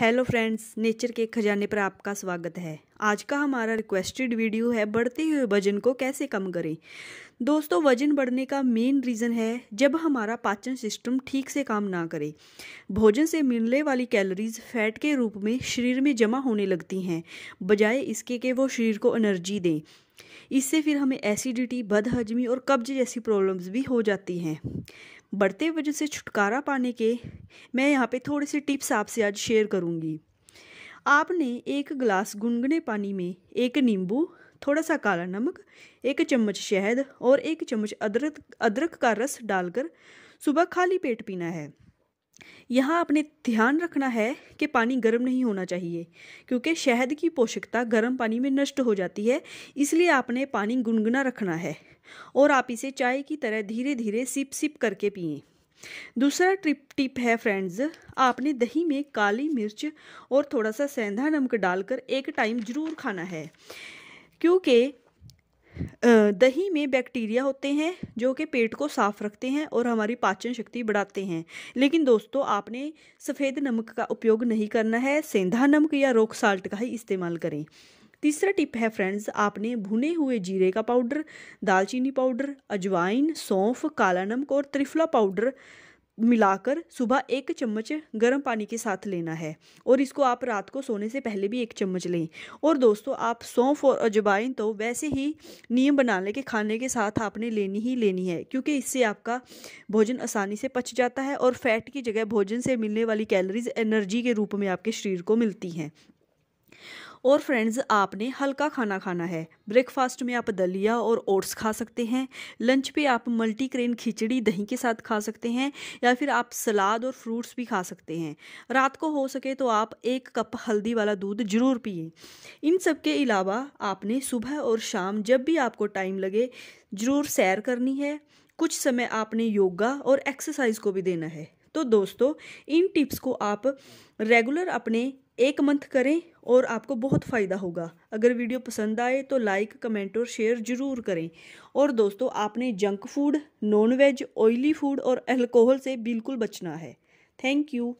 hello friends nature के खजाने पर आपका स्वागत है आज का हमारा रिक्वेस्टेड वीडियो है बढ़ते हुए वजन को कैसे कम करें दोस्तों वजन बढ़ने का मेन रीज़न है जब हमारा पाचन सिस्टम ठीक से काम ना करे भोजन से मिलने वाली कैलोरीज फैट के रूप में शरीर में जमा होने लगती हैं बजाय इसके कि वो शरीर को एनर्जी दें इससे फिर हमें एसिडिटी बदहजमी और कब्ज जैसी प्रॉब्लम्स भी हो जाती हैं बढ़ते वजन से छुटकारा पाने के मैं यहाँ पे थोड़े से टिप्स आपसे आज शेयर करूँगी आपने एक गिलास गुनगुने पानी में एक नींबू थोड़ा सा काला नमक एक चम्मच शहद और एक चम्मच अदरक अदरक का रस डालकर सुबह खाली पेट पीना है यहाँ आपने ध्यान रखना है कि पानी गर्म नहीं होना चाहिए क्योंकि शहद की पोषकता गर्म पानी में नष्ट हो जाती है इसलिए आपने पानी गुनगुना रखना है और आप इसे चाय की तरह धीरे धीरे सिप सिप करके पिए दूसरा ट्रिप टिप है फ्रेंड्स आपने दही में काली मिर्च और थोड़ा सा सेंधा नमक डालकर एक टाइम ज़रूर खाना है क्योंकि दही में बैक्टीरिया होते हैं जो कि पेट को साफ रखते हैं और हमारी पाचन शक्ति बढ़ाते हैं लेकिन दोस्तों आपने सफ़ेद नमक का उपयोग नहीं करना है सेंधा नमक या रोक साल्ट का ही इस्तेमाल करें तीसरा टिप है फ्रेंड्स आपने भुने हुए जीरे का पाउडर दालचीनी पाउडर अजवाइन सौंफ काला नमक और त्रिफला पाउडर मिलाकर सुबह एक चम्मच गर्म पानी के साथ लेना है और इसको आप रात को सोने से पहले भी एक चम्मच लें और दोस्तों आप सौंफ और अजवाइन तो वैसे ही नियम बना लें कि खाने के साथ आपने लेनी ही लेनी है क्योंकि इससे आपका भोजन आसानी से पच जाता है और फैट की जगह भोजन से मिलने वाली कैलोरीज एनर्जी के रूप में आपके शरीर को मिलती हैं और फ्रेंड्स आपने हल्का खाना खाना है ब्रेकफास्ट में आप दलिया और ओट्स खा सकते हैं लंच पे आप मल्टीग्रेन खिचड़ी दही के साथ खा सकते हैं या फिर आप सलाद और फ्रूट्स भी खा सकते हैं रात को हो सके तो आप एक कप हल्दी वाला दूध ज़रूर पिए इन सब के अलावा आपने सुबह और शाम जब भी आपको टाइम लगे ज़रूर सैर करनी है कुछ समय आपने योगा और एक्सरसाइज को भी देना है तो दोस्तों इन टिप्स को आप रेगुलर अपने एक मंथ करें और आपको बहुत फ़ायदा होगा अगर वीडियो पसंद आए तो लाइक कमेंट और शेयर ज़रूर करें और दोस्तों आपने junk food non veg oily food और अल्कोहल से बिल्कुल बचना है थैंक यू